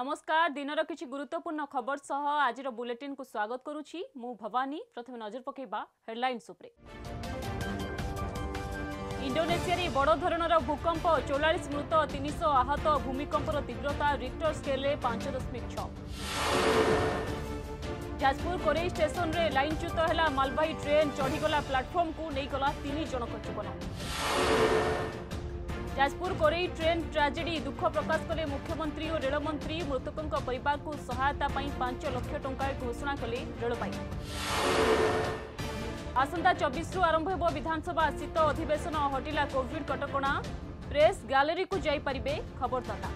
নমস্কার দিনর কিছু গুরুত্বপূর্ণ খবর সহ আজির বুলেটিন কু স্বাগত করুছি মু ভবানী প্রথমে নজর পকাইবা হেডলাইন্স উপরে ইন্ডোনেসিয়ায় বড় ধরনের ভূকম্প চৌরাশ মৃত তিনশ আহত ভূমিকম্পর তীব্রতা রিক্টর স্কেলে পাঁচ দশমিক ছ ଯାଜପୁର କୋରେଇ ଷ୍ଟେସନରେ ଲାଇନଚ୍ୟୁତ ହେଲା ମାଲବାହୀ ଟ୍ରେନ୍ ଚଢ଼ିଗଲା ପ୍ଲାଟଫର୍ମକୁ ନେଇଗଲା ତିନି ଜଣଙ୍କ ଜୀବନ ଯାଜପୁର କୋରେଇ ଟ୍ରେନ୍ ଟ୍ରାଜେଡି ଦୁଃଖ ପ୍ରକାଶ କଲେ ମୁଖ୍ୟମନ୍ତ୍ରୀ ଓ ରେଳମନ୍ତ୍ରୀ ମୃତକଙ୍କ ପରିବାରକୁ ସହାୟତା ପାଇଁ ପାଞ୍ଚ ଲକ୍ଷ ଟଙ୍କା ଘୋଷଣା କଲେ ରେଳବାଇ ଆସନ୍ତା ଚବିଶରୁ ଆରମ୍ଭ ହେବ ବିଧାନସଭା ଶୀତ ଅଧିବେଶନ ହଟିଲା କୋଭିଡ୍ କଟକଣା ପ୍ରେସ୍ ଗ୍ୟାଲେରୀକୁ ଯାଇପାରିବେ ଖବରଦାତା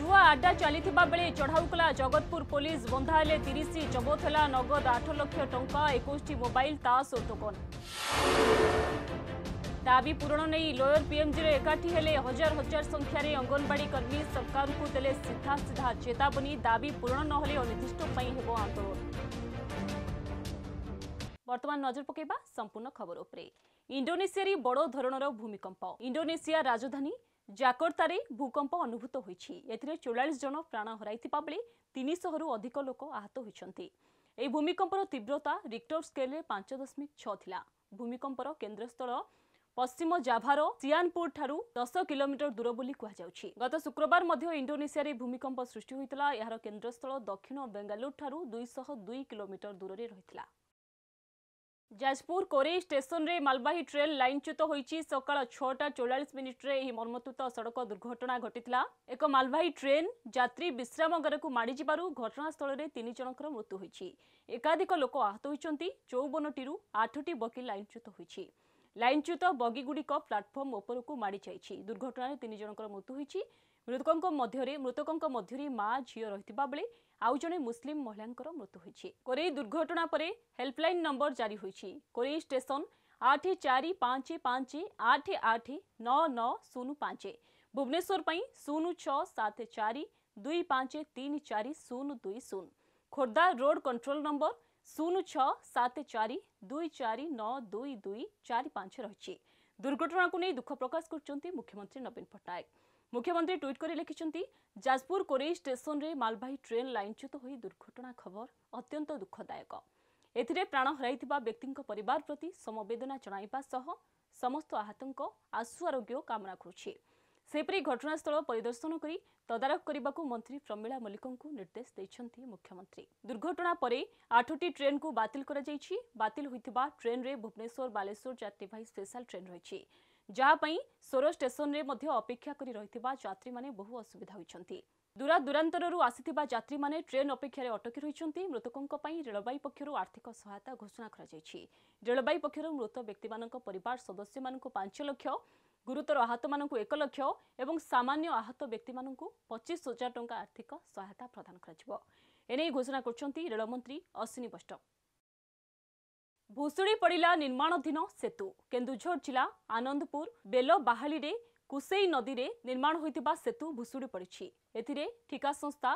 ଜୁଆ ଆଡ୍ଡା ଚାଲିଥିବା ବେଳେ ଚଢ଼ାଉ କଲା ଜଗତପୁର ପୋଲିସ ବନ୍ଧା ହେଲେ ତିରିଶ ଜବତ ହେଲା ନଗଦ ଆଠ ଲକ୍ଷ ଟଙ୍କା ଏକୋଇଶଟି ମୋବାଇଲ ତାସ୍ ଓ ଟୋକନ দাবি পূরণ নেই লয়র পিএমজিরে একাঠি হলে হাজার হাজার সংখ্যার অঙ্গনবাড়ি কর্মী সরকারকে দেলে সিধা সিধা চেতাবনী দাবি পূরণ নহলে অনির্দিষ্টপ্রাই হব আন্দোলন বর্তমান নজর পকাইবা সম্পূর্ণ খবর উপরে ইন্ডোনেসিয়ার বড় ধরনের ভূমিকম্প ইন্ডোনেসিয়া রাজধানী জাকর্তারে ভূকম্প অনুভূত হয়েছে এতে চৌরাশ জন প্রাণ হরাই বেড়ে তিনশহর অধিক লোক আহত হয়েছেন এই ভূমিকম্পর তীব্রতা রিক্টর স্কেলে পাঁচ দশমিক ছ লা ভূমিকম্পর কেন্দ্রস্থল ପଶ୍ଚିମ ଜାଭାର ସିଆନପୁର ଠାରୁ ଦଶ କିଲୋମିଟର ଦୂର ବୋଲି କୁହାଯାଉଛି ଗତ ଶୁକ୍ରବାର ମଧ୍ୟ ଇଣ୍ଡୋନେସିଆରେ ଭୂମିକମ୍ପ ସୃଷ୍ଟି ହୋଇଥିଲା ଏହାର କେନ୍ଦ୍ରସ୍ଥଳ ଦକ୍ଷିଣ ବେଙ୍ଗାଲୁରୁ ଠାରୁ ଦୁଇଶହ ଦୁଇ କିଲୋମିଟର ଦୂରରେ ରହିଥିଲା ଯାଜପୁର କୋରେଇ ଷ୍ଟେସନରେ ମାଲବାହୀ ଟ୍ରେନ୍ ଲାଇନଚ୍ୟୁତ ହୋଇଛି ସକାଳ ଛଅଟା ଚଉରାଳିଶ ମିନିଟ୍ରେ ଏହି ମର୍ମତୁତ ସଡ଼କ ଦୁର୍ଘଟଣା ଘଟିଥିଲା ଏକ ମାଲବାହୀ ଟ୍ରେନ୍ ଯାତ୍ରୀ ବିଶ୍ରାମଗାରକୁ ମାଡ଼ିଯିବାରୁ ଘଟଣାସ୍ଥଳରେ ତିନି ଜଣଙ୍କର ମୃତ୍ୟୁ ହୋଇଛି ଏକାଧିକ ଲୋକ ଆହତ ହୋଇଛନ୍ତି ଚଉବନଟିରୁ ଆଠଟି ବକି ଲାଇନଚ୍ୟୁତ ହୋଇଛି ଲାଇନ୍ଚ୍ୟୁତ ବଗିଗୁଡ଼ିକ ପ୍ଲାଟଫର୍ମ ଉପରକୁ ମାଡ଼ିଯାଇଛି ଦୁର୍ଘଟଣାରେ ତିନି ଜଣଙ୍କର ମୃତ୍ୟୁ ହୋଇଛି ମୃତକଙ୍କ ମଧ୍ୟରେ ମୃତକଙ୍କ ମଧ୍ୟରେ ମା ଝିଅ ରହିଥିବା ବେଳେ ଆଉ ଜଣେ ମୁସଲିମ୍ ମହିଳାଙ୍କର ମୃତ୍ୟୁ ହୋଇଛି କୋରେଇ ଦୁର୍ଘଟଣା ପରେ ହେଲ୍ପଲାଇନ୍ ନମ୍ବର ଜାରି ହୋଇଛି କୋରେଇ ଷ୍ଟେସନ୍ ଆଠ ଚାରି ପାଞ୍ଚ ପାଞ୍ଚ ଆଠ ଆଠ ନଅ ନଅ ଶୂନ ପାଞ୍ଚ ଭୁବନେଶ୍ୱର ପାଇଁ ଶୂନ ଛଅ ସାତ ଚାରି ଦୁଇ ପାଞ୍ଚ ତିନି ଚାରି ଶୂନ ଦୁଇ ଶୂନ ଖୋର୍ଦ୍ଧା ରୋଡ୍ କଣ୍ଟ୍ରୋଲ ନମ୍ବର ଶୂନ ଛଅ ସାତ ଚାରି ଦୁଇ ଚାରି ନଅ ଦୁଇ ଦୁଇ ଚାରି ପାଞ୍ଚ ରହିଛି ଦୁର୍ଘଟଣାକୁ ନେଇ ଦୁଃଖ ପ୍ରକାଶ କରିଛନ୍ତି ମୁଖ୍ୟମନ୍ତ୍ରୀ ନବୀନ ପଟ୍ଟନାୟକ ମୁଖ୍ୟମନ୍ତ୍ରୀ ଟ୍ୱିଟ୍ କରି ଲେଖିଛନ୍ତି ଯାଜପୁର କୋରେଇ ଷ୍ଟେସନରେ ମାଲବାହୀ ଟ୍ରେନ୍ ଲାଇନଚ୍ୟୁତ ହୋଇ ଦୁର୍ଘଟଣା ଖବର ଅତ୍ୟନ୍ତ ଦୁଃଖଦାୟକ ଏଥିରେ ପ୍ରାଣ ହରାଇଥିବା ବ୍ୟକ୍ତିଙ୍କ ପରିବାର ପ୍ରତି ସମବେଦନା ଜଣାଇବା ସହ ସମସ୍ତ ଆହତଙ୍କ ଆଶୁ ଆରୋଗ୍ୟ କାମନା କରୁଛି ସେହିପରି ଘଟଣାସ୍ଥଳ ପରିଦର୍ଶନ କରି ତଦାରଖ କରିବାକୁ ମନ୍ତ୍ରୀ ପ୍ରମିଳା ମଲ୍ଲିକଙ୍କୁ ନିର୍ଦ୍ଦେଶ ଦେଇଛନ୍ତି ମୁଖ୍ୟମନ୍ତ୍ରୀ ଦୁର୍ଘଟଣା ପରେ ଆଠଟି ଟ୍ରେନ୍କୁ ବାତିଲ କରାଯାଇଛି ବାତିଲ ହୋଇଥିବା ଟ୍ରେନ୍ରେ ଭୁବନେଶ୍ୱର ବାଲେଶ୍ୱର ଯାତ୍ରୀବାହୀ ସ୍ପେଶାଲ୍ ଟ୍ରେନ୍ ରହିଛି ଯାହାପାଇଁ ସୋର ଷ୍ଟେସନ୍ରେ ମଧ୍ୟ ଅପେକ୍ଷା କରି ରହିଥିବା ଯାତ୍ରୀମାନେ ବହୁ ଅସୁବିଧା ହୋଇଛନ୍ତି ଦୂରାଦୂରାନ୍ତରରୁ ଆସିଥିବା ଯାତ୍ରୀମାନେ ଟ୍ରେନ୍ ଅପେକ୍ଷାରେ ଅଟକି ରହିଛନ୍ତି ମୃତକଙ୍କ ପାଇଁ ରେଳବାଇ ପକ୍ଷରୁ ଆର୍ଥିକ ସହାୟତା ଘୋଷଣା କରାଯାଇଛି ରେଳବାଇ ପକ୍ଷରୁ ମୃତ ବ୍ୟକ୍ତିମାନଙ୍କ ପରିବାର ସଦସ୍ୟମାନଙ୍କୁ ପାଞ୍ଚ ଲକ୍ଷ ଗୁରୁତର ଆହତମାନଙ୍କୁ ଏକ ଲକ୍ଷ ଏବଂ ସାମାନ୍ୟ ଆହତ ବ୍ୟକ୍ତିମାନଙ୍କୁ ପଚିଶ ହଜାର ଟଙ୍କା ଆର୍ଥିକ ସହାୟତା ପ୍ରଦାନ କରାଯିବ ଏନେଇ ଘୋଷଣା କରିଛନ୍ତି ରେଳମନ୍ତ୍ରୀ ଅଶ୍ୱିନୀ ବୈଷ୍ଣବ ଭୁଷୁଡ଼ି ପଡ଼ିଲା ନିର୍ମାଣଧୀନ ସେତୁ କେନ୍ଦୁଝର ଜିଲ୍ଲା ଆନନ୍ଦପୁର ବେଲ ବାହାଳିରେ କୁସେଇ ନଦୀରେ ନିର୍ମାଣ ହୋଇଥିବା ସେତୁ ଭୁଷୁଡ଼ି ପଡ଼ିଛି ଏଥିରେ ଠିକା ସଂସ୍ଥା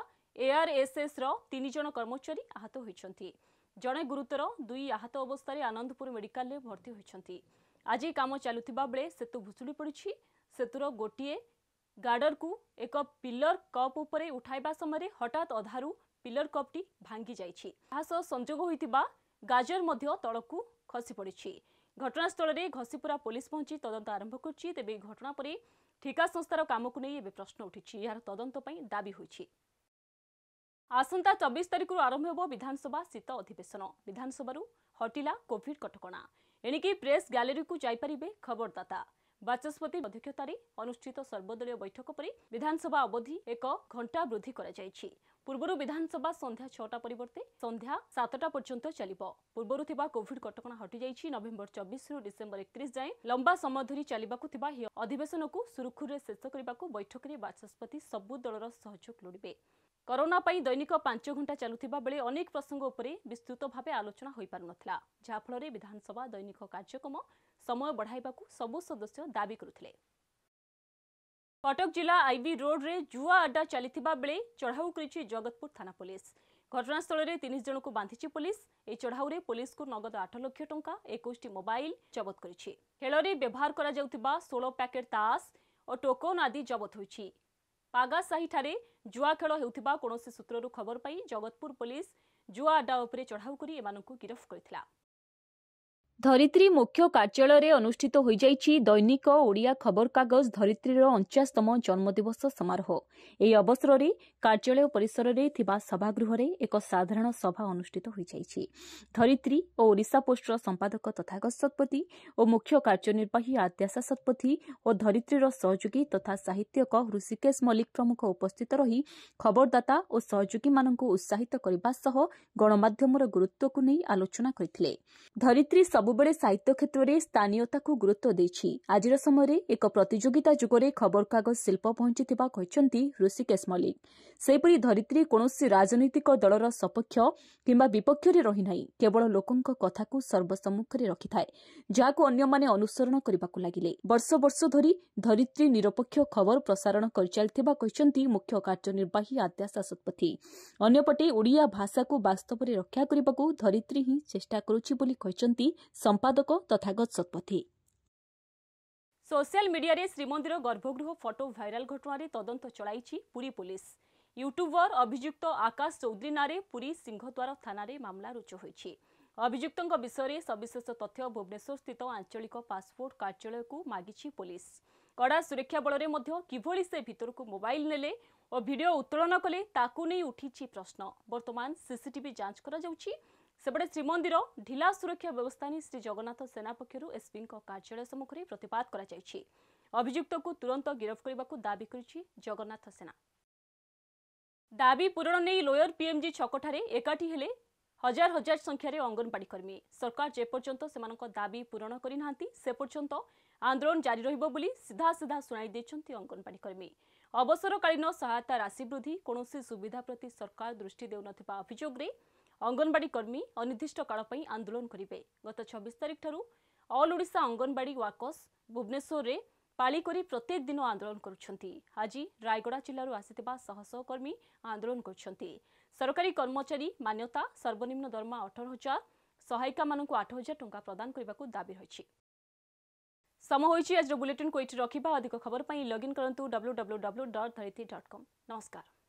ଏଆର୍ଏସ୍ଏସ୍ର ତିନି ଜଣ କର୍ମଚାରୀ ଆହତ ହୋଇଛନ୍ତି ଜଣେ ଗୁରୁତର ଦୁଇ ଆହତ ଅବସ୍ଥାରେ ଆନନ୍ଦପୁର ମେଡିକାଲରେ ଭର୍ତ୍ତି ହୋଇଛନ୍ତି ଆଜି କାମ ଚାଲୁଥିବା ବେଳେ ସେତୁ ଭୁଷୁଡ଼ି ପଡ଼ୁଛି ସେତୁର ଗୋଟିଏ ଗାର୍ଡରକୁ ଏକ ପିଲର କପ୍ ଉପରେ ଉଠାଇବା ସମୟରେ ହଠାତ୍ ଅଧାରୁ ପିଲର କପ୍ଟି ଭାଙ୍ଗି ଯାଇଛି ଏହା ସହ ସଂଯୋଗ ହୋଇଥିବା ଗାଜର ମଧ୍ୟ ତଳକୁ ଖସି ପଡ଼ିଛି ଘଟଣାସ୍ଥଳରେ ଘସିପୁରା ପୋଲିସ ପହଞ୍ଚି ତଦନ୍ତ ଆରମ୍ଭ କରିଛି ତେବେ ଏହି ଘଟଣା ପରେ ଠିକା ସଂସ୍ଥାର କାମକୁ ନେଇ ଏବେ ପ୍ରଶ୍ନ ଉଠିଛି ଏହାର ତଦନ୍ତ ପାଇଁ ଦାବି ହୋଇଛି ଆସନ୍ତା ଚବିଶ ତାରିଖରୁ ଆରମ୍ଭ ହେବ ବିଧାନସଭା ଶୀତ ଅଧିବେଶନ ବିଧାନସଭାରୁ ହଟିଲା କୋଭିଡ କଟକଣା ଏଣିକି ପ୍ରେସ୍ ଗ୍ୟାଲେରୀକୁ ଯାଇପାରିବେ ଖବରଦାତା ବାଚସ୍ପତି ଅଧ୍ୟକ୍ଷତାରେ ଅନୁଷ୍ଠିତ ସର୍ବଦଳୀୟ ବୈଠକ ପରେ ବିଧାନସଭା ଅବଧି ଏକ ଘଣ୍ଟା ବୃଦ୍ଧି କରାଯାଇଛି ପୂର୍ବରୁ ବିଧାନସଭା ସନ୍ଧ୍ୟା ଛଅଟା ପରିବର୍ତ୍ତେ ସନ୍ଧ୍ୟା ସାତଟା ପର୍ଯ୍ୟନ୍ତ ଚାଲିବ ପୂର୍ବରୁ ଥିବା କୋଭିଡ୍ କଟକଣା ହଟିଯାଇଛି ନଭେମ୍ବର ଚବିଶରୁ ଡିସେମ୍ବର ଏକତିରିଶ ଯାଏଁ ଲମ୍ବା ସମୟ ଧରି ଚାଲିବାକୁ ଥିବା ଏହି ଅଧିବେଶନକୁ ସୁରୁଖୁରୁରେ ଶେଷ କରିବାକୁ ବୈଠକରେ ବାଚସ୍ପତି ସବୁ ଦଳର ସହଯୋଗ ଲୋଡ଼ିବେ କରୋନା ପାଇଁ ଦୈନିକ ପାଞ୍ଚ ଘଣ୍ଟା ଚାଲୁଥିବା ବେଳେ ଅନେକ ପ୍ରସଙ୍ଗ ଉପରେ ବିସ୍ତୃତ ଭାବେ ଆଲୋଚନା ହୋଇପାରୁନଥିଲା ଯାହାଫଳରେ ବିଧାନସଭା ଦୈନିକ କାର୍ଯ୍ୟକ୍ରମ ସମୟ ବଢ଼ାଇବାକୁ ସବୁ ସଦସ୍ୟ ଦାବି କରୁଥିଲେ କଟକ ଜିଲ୍ଲା ଆଇବି ରୋଡ୍ରେ ଜୁଆ ଆଡ୍ଡା ଚାଲିଥିବା ବେଳେ ଚଢ଼ାଉ କରିଛି ଜଗତପୁର ଥାନା ପୋଲିସ ଘଟଣାସ୍ଥଳରେ ତିନିଶ ଜଣଙ୍କୁ ବାନ୍ଧିଛି ପୋଲିସ ଏହି ଚଢ଼ାଉରେ ପୋଲିସକୁ ନଗଦ ଆଠ ଲକ୍ଷ ଟଙ୍କା ଏକୋଇଶଟି ମୋବାଇଲ ଜବତ କରିଛି ଖେଳରେ ବ୍ୟବହାର କରାଯାଉଥିବା ଷୋଳ ପ୍ୟାକେଟ୍ ତାସ୍ ଓ ଟୋକନ୍ ଆଦି ଜବତ ହୋଇଛି ପାଗାସାହିଠାରେ ଜୁଆ ଖେଳ ହେଉଥିବା କୌଣସି ସୂତ୍ରରୁ ଖବର ପାଇ ଜଗତପୁର ପୋଲିସ ଜୁଆ ଆଡ୍ଡା ଉପରେ ଚଢ଼ାଉ କରି ଏମାନଙ୍କୁ ଗିରଫ କରିଥିଲା ଧରିତ୍ରୀ ମୁଖ୍ୟ କାର୍ଯ୍ୟାଳୟରେ ଅନୁଷ୍ଠିତ ହୋଇଯାଇଛି ଦୈନିକ ଓଡ଼ିଆ ଖବରକାଗଜ ଧରିତ୍ରୀର ଅଣଚାଶତମ ଜନ୍ମଦିବସ ସମାରୋହ ଏହି ଅବସରରେ କାର୍ଯ୍ୟାଳୟ ପରିସରରେ ଥିବା ସଭାଗୃହରେ ଏକ ସାଧାରଣ ସଭା ଅନୁଷ୍ଠିତ ହୋଇଯାଇଛି ଧରିତ୍ରୀ ଓ ଓଡ଼ିଶା ପୋଷ୍ଟର ସମ୍ପାଦକ ତଥାଗତ ଶତପଥୀ ଓ ମୁଖ୍ୟ କାର୍ଯ୍ୟନିର୍ବାହୀ ଆଦ୍ୟାଶା ଶତପଥୀ ଓ ଧରିତ୍ରୀର ସହଯୋଗୀ ତଥା ସାହିତ୍ୟକ ହୃଷିକେଶ ମଲ୍ଲିକ ପ୍ରମୁଖ ଉପସ୍ଥିତ ରହି ଖବରଦାତା ଓ ସହଯୋଗୀମାନଙ୍କୁ ଉତ୍ସାହିତ କରିବା ସହ ଗଣମାଧ୍ୟମର ଗୁରୁତ୍ୱକୁ ନେଇ ଆଲୋଚନା କରିଥିଲେ ସବୁବେଳେ ସାହିତ୍ୟ କ୍ଷେତ୍ରରେ ସ୍ଥାନୀୟତାକୁ ଗୁରୁତ୍ୱ ଦେଇଛି ଆଜିର ସମୟରେ ଏକ ପ୍ରତିଯୋଗିତା ଯୁଗରେ ଖବରକାଗଜ ଶିଳ୍ପ ପହଞ୍ଚିଥିବା କହିଛନ୍ତି ଋଷିକେଶ ମଲ୍ଲିକ ସେହିପରି ଧରିତ୍ରୀ କୌଣସି ରାଜନୈତିକ ଦଳର ସପକ୍ଷ କିମ୍ବା ବିପକ୍ଷରେ ରହିନାହିଁ କେବଳ ଲୋକଙ୍କ କଥାକୁ ସର୍ବସମ୍ମୁଖରେ ରଖିଥାଏ ଯାହାକୁ ଅନ୍ୟମାନେ ଅନୁସରଣ କରିବାକୁ ଲାଗିଲେ ବର୍ଷ ବର୍ଷ ଧରି ଧରିତ୍ରୀ ନିରପେକ୍ଷ ଖବର ପ୍ରସାରଣ କରିଚାଲିଥିବା କହିଛନ୍ତି ମୁଖ୍ୟ କାର୍ଯ୍ୟନିର୍ବାହୀ ଆଦ୍ୟାଶା ଶତପଥୀ ଅନ୍ୟପଟେ ଓଡ଼ିଆ ଭାଷାକୁ ବାସ୍ତବରେ ରକ୍ଷା କରିବାକୁ ଧରିତ୍ରୀ ହିଁ ଚେଷ୍ଟା କରୁଛି ବୋଲି କହିଛନ୍ତି ସମ୍ପାଦକ ତଥାଗତ ଶତପଥୀ ସୋସିଆଲ ମିଡିଆରେ ଶ୍ରୀମନ୍ଦିର ଗର୍ଭଗୃହ ଫଟୋ ଭାଇରାଲ ଘଟଣାରେ ତଦନ୍ତ ଚଳାଇଛି ପୁରୀ ପୁଲିସ୍ ୟୁଟ୍ୟୁବର ଅଭିଯୁକ୍ତ ଆକାଶ ଚୌଧୁରୀ ନାଁରେ ପୁରୀ ସିଂହଦ୍ୱାର ଥାନାରେ ମାମଲା ରୁଜୁ ହୋଇଛି ଅଭିଯୁକ୍ତଙ୍କ ବିଷୟରେ ସବିଶେଷ ତଥ୍ୟ ଭୁବନେଶ୍ୱର ସ୍ଥିତ ଆଞ୍ଚଳିକ ପାସ୍ପୋର୍ଟ କାର୍ଯ୍ୟାଳୟକୁ ମାଗିଛି ପୁଲିସ୍ କଡ଼ା ସୁରକ୍ଷା ବଳରେ ମଧ୍ୟ କିଭଳି ସେ ଭିତରକୁ ମୋବାଇଲ ନେଲେ ଓ ଭିଡ଼ିଓ ଉତ୍ତୋଳନ କଲେ ତାକୁ ନେଇ ଉଠିଛି ପ୍ରଶ୍ନ ବର୍ତ୍ତମାନ ସିସିଟିଭି ଯାଞ୍ଚ କରାଯାଉଛି ସେପଟେ ଶ୍ରୀମନ୍ଦିର ଢିଲା ସୁରକ୍ଷା ବ୍ୟବସ୍ଥା ନେଇ ଶ୍ରୀଜଗନ୍ନାଥ ସେନା ପକ୍ଷରୁ ଏସ୍ପିଙ୍କ କାର୍ଯ୍ୟାଳୟ ସମ୍ମୁଖରେ ପ୍ରତିବାଦ କରାଯାଇଛି ଅଭିଯୁକ୍ତକୁ ତୁରନ୍ତ ଗିରଫ କରିବାକୁ ଦାବି କରିଛି ଜଗନ୍ନାଥ ସେନା ଦାବି ପୂରଣ ନେଇ ଲୋୟର ପିଏମ୍ଜି ଛକଠାରେ ଏକାଠି ହେଲେ ହଜାର ହଜାର ସଂଖ୍ୟାରେ ଅଙ୍ଗନବାଡ଼ି କର୍ମୀ ସରକାର ଯେପର୍ଯ୍ୟନ୍ତ ସେମାନଙ୍କ ଦାବି ପୂରଣ କରିନାହାନ୍ତି ସେପର୍ଯ୍ୟନ୍ତ ଆନ୍ଦୋଳନ ଜାରି ରହିବ ବୋଲି ସିଧାସିଧା ଶୁଣାଇ ଦେଇଛନ୍ତି ଅଙ୍ଗନବାଡ଼ି କର୍ମୀ ଅବସରକାଳୀନ ସହାୟତା ରାଶି ବୃଦ୍ଧି କୌଣସି ସୁବିଧା ପ୍ରତି ସରକାର ଦୃଷ୍ଟି ଦେଉନଥିବା ଅଭିଯୋଗରେ অঙ্গনবাড়ি কর্মী অনির্দিষ্টকাল পাই আন্দোলন করবে গত ছবিশ তারিখ ঠার অল ওড়শা অঙ্গনবাড়ি ওয়াকস ভুবনেশ্বরের পাড়ি করে প্রত্যেক দিন আন্দোলন করছেন আজ রায়গড়া জেলার আসি শহ শহ কর্মী আন্দোলন করছেন সরকারি কর্মচারী মান্যতা সর্বনিম্ন দরমা অঠর হাজার সহায়িকা মানুষ আট হাজার টাকা প্রদান করা দাবি রয়েছে ସମୟ হয়েছে আজ বুলেটিন কোইটি রাখা অধিক খবর লগ ইন করুন W W W dot Dharitri dot com নমস্কার